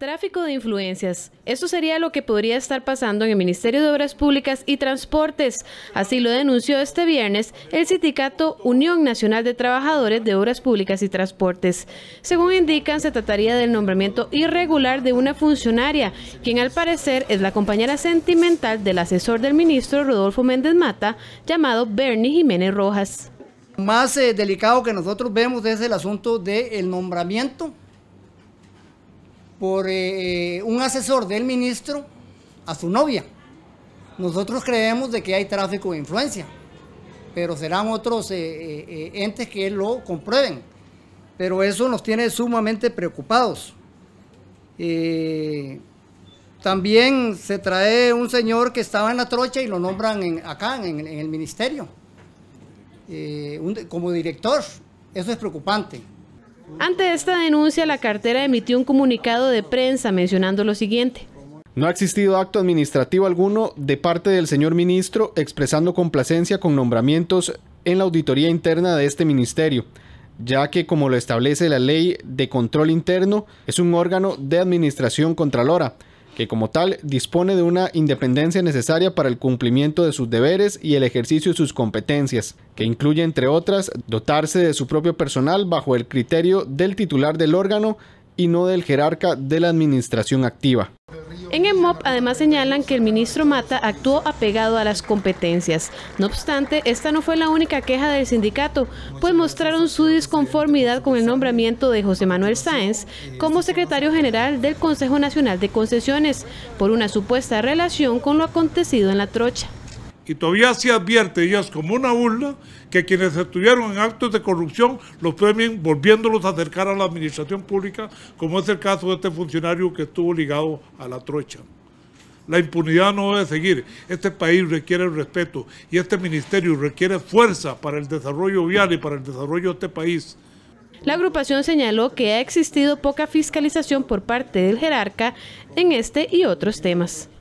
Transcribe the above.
Tráfico de influencias. eso sería lo que podría estar pasando en el Ministerio de Obras Públicas y Transportes. Así lo denunció este viernes el sindicato Unión Nacional de Trabajadores de Obras Públicas y Transportes. Según indican, se trataría del nombramiento irregular de una funcionaria, quien al parecer es la compañera sentimental del asesor del ministro Rodolfo Méndez Mata, llamado Bernie Jiménez Rojas. Más eh, delicado que nosotros vemos es el asunto del nombramiento por eh, eh, un asesor del ministro a su novia. Nosotros creemos de que hay tráfico de influencia, pero serán otros eh, entes que lo comprueben. Pero eso nos tiene sumamente preocupados. también se trae un señor que estaba en la trocha y lo nombran acá, en, el ministerio, como director. Eso es preocupante. Ante esta denuncia, la cartera emitió un comunicado de prensa mencionando lo siguiente. No ha existido acto administrativo alguno de parte del señor ministro expresando complacencia con nombramientos en la auditoría interna de este ministerio, ya que como lo establece la ley de control interno, es un órgano de administración contralora, que como tal dispone de una independencia necesaria para el cumplimiento de sus deberes y el ejercicio de sus competencias, que incluye entre otras dotarse de su propio personal bajo el criterio del titular del órgano y no del jerarca de la administración activa. En el MOP además señalan que el ministro Mata actuó apegado a las competencias. No obstante, esta no fue la única queja del sindicato, pues mostraron su disconformidad con el nombramiento de José Manuel Sáenz como secretario general del Consejo Nacional de Concesiones por una supuesta relación con lo acontecido en la trocha. Y todavía se advierte, y es como una burla, que quienes estuvieron en actos de corrupción los premien volviéndolos a acercar a la administración pública, como es el caso de este funcionario que estuvo ligado a la trocha. La impunidad no debe seguir. Este país requiere respeto y este ministerio requiere fuerza para el desarrollo vial y para el desarrollo de este país. La agrupación señaló que ha existido poca fiscalización por parte del jerarca en este y otros temas.